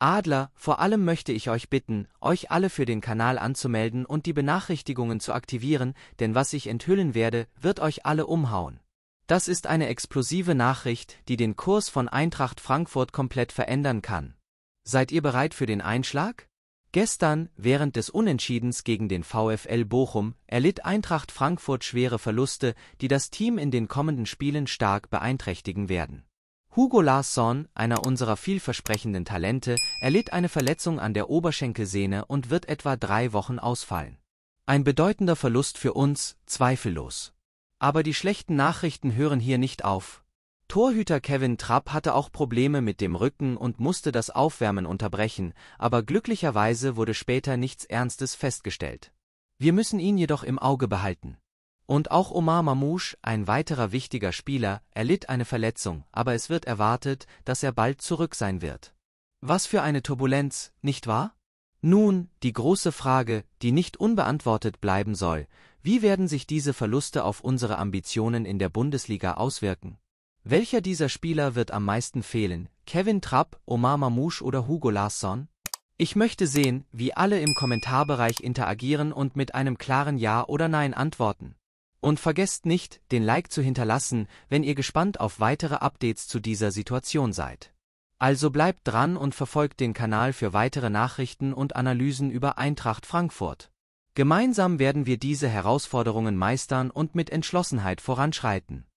Adler, vor allem möchte ich euch bitten, euch alle für den Kanal anzumelden und die Benachrichtigungen zu aktivieren, denn was ich enthüllen werde, wird euch alle umhauen. Das ist eine explosive Nachricht, die den Kurs von Eintracht Frankfurt komplett verändern kann. Seid ihr bereit für den Einschlag? Gestern, während des Unentschiedens gegen den VfL Bochum, erlitt Eintracht Frankfurt schwere Verluste, die das Team in den kommenden Spielen stark beeinträchtigen werden. Hugo Larsson, einer unserer vielversprechenden Talente, erlitt eine Verletzung an der Oberschenkelsehne und wird etwa drei Wochen ausfallen. Ein bedeutender Verlust für uns, zweifellos. Aber die schlechten Nachrichten hören hier nicht auf. Torhüter Kevin Trapp hatte auch Probleme mit dem Rücken und musste das Aufwärmen unterbrechen, aber glücklicherweise wurde später nichts Ernstes festgestellt. Wir müssen ihn jedoch im Auge behalten. Und auch Omar Mamouche, ein weiterer wichtiger Spieler, erlitt eine Verletzung, aber es wird erwartet, dass er bald zurück sein wird. Was für eine Turbulenz, nicht wahr? Nun, die große Frage, die nicht unbeantwortet bleiben soll, wie werden sich diese Verluste auf unsere Ambitionen in der Bundesliga auswirken? Welcher dieser Spieler wird am meisten fehlen, Kevin Trapp, Omar Mamouche oder Hugo Larsson? Ich möchte sehen, wie alle im Kommentarbereich interagieren und mit einem klaren Ja oder Nein antworten. Und vergesst nicht, den Like zu hinterlassen, wenn ihr gespannt auf weitere Updates zu dieser Situation seid. Also bleibt dran und verfolgt den Kanal für weitere Nachrichten und Analysen über Eintracht Frankfurt. Gemeinsam werden wir diese Herausforderungen meistern und mit Entschlossenheit voranschreiten.